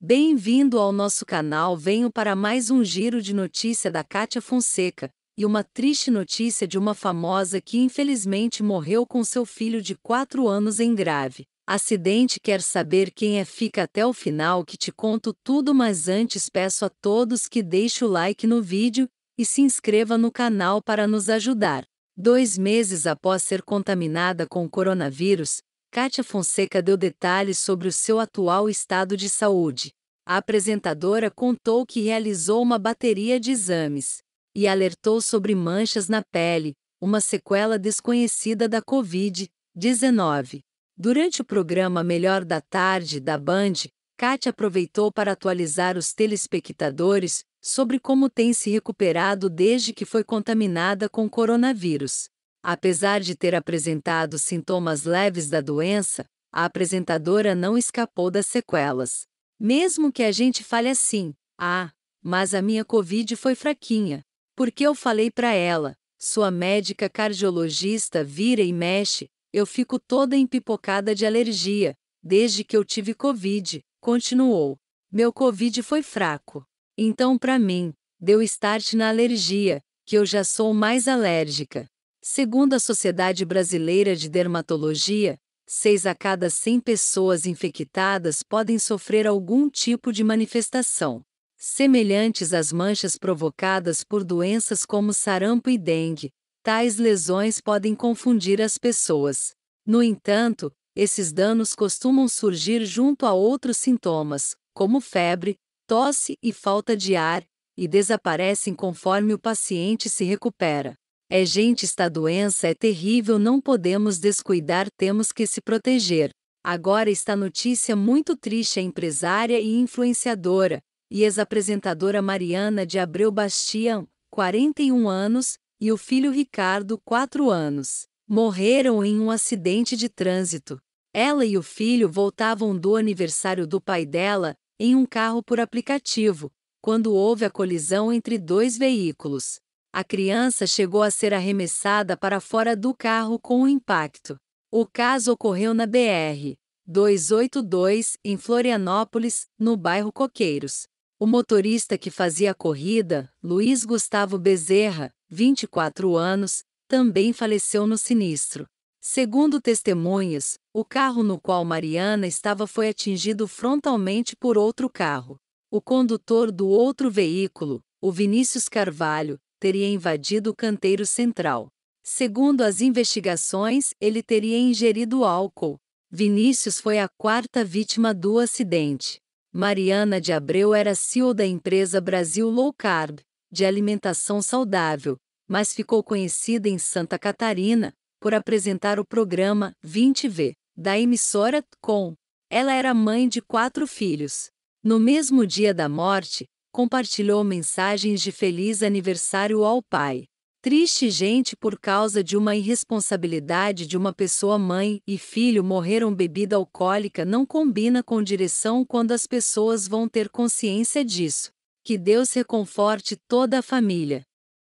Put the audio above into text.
Bem-vindo ao nosso canal. Venho para mais um giro de notícia da Cátia Fonseca e uma triste notícia de uma famosa que infelizmente morreu com seu filho de 4 anos em grave. Acidente quer saber quem é fica até o final que te conto tudo, mas antes peço a todos que deixe o like no vídeo e se inscreva no canal para nos ajudar. Dois meses após ser contaminada com coronavírus, Kátia Fonseca deu detalhes sobre o seu atual estado de saúde. A apresentadora contou que realizou uma bateria de exames e alertou sobre manchas na pele, uma sequela desconhecida da Covid-19. Durante o programa Melhor da Tarde da Band, Kátia aproveitou para atualizar os telespectadores sobre como tem se recuperado desde que foi contaminada com coronavírus. Apesar de ter apresentado sintomas leves da doença, a apresentadora não escapou das sequelas. Mesmo que a gente fale assim, ah, mas a minha Covid foi fraquinha, porque eu falei para ela, sua médica cardiologista vira e mexe, eu fico toda empipocada de alergia, desde que eu tive Covid, continuou. Meu Covid foi fraco. Então, para mim, deu start na alergia, que eu já sou mais alérgica. Segundo a Sociedade Brasileira de Dermatologia, 6 a cada 100 pessoas infectadas podem sofrer algum tipo de manifestação, semelhantes às manchas provocadas por doenças como sarampo e dengue. Tais lesões podem confundir as pessoas. No entanto, esses danos costumam surgir junto a outros sintomas, como febre, tosse e falta de ar, e desaparecem conforme o paciente se recupera. É gente, esta doença é terrível, não podemos descuidar, temos que se proteger. Agora está notícia muito triste a empresária e influenciadora, e ex-apresentadora Mariana de Abreu Bastian, 41 anos, e o filho Ricardo, 4 anos, morreram em um acidente de trânsito. Ela e o filho voltavam do aniversário do pai dela, em um carro por aplicativo, quando houve a colisão entre dois veículos. A criança chegou a ser arremessada para fora do carro com o impacto. O caso ocorreu na BR 282, em Florianópolis, no bairro Coqueiros. O motorista que fazia a corrida, Luiz Gustavo Bezerra, 24 anos, também faleceu no sinistro. Segundo testemunhas, o carro no qual Mariana estava foi atingido frontalmente por outro carro. O condutor do outro veículo, o Vinícius Carvalho, teria invadido o canteiro central. Segundo as investigações, ele teria ingerido álcool. Vinícius foi a quarta vítima do acidente. Mariana de Abreu era CEO da empresa Brasil Low Carb, de alimentação saudável, mas ficou conhecida em Santa Catarina por apresentar o programa 20V da emissora Com. Ela era mãe de quatro filhos. No mesmo dia da morte, compartilhou mensagens de feliz aniversário ao pai. Triste gente por causa de uma irresponsabilidade de uma pessoa mãe e filho morreram bebida alcoólica não combina com direção quando as pessoas vão ter consciência disso. Que Deus reconforte toda a família.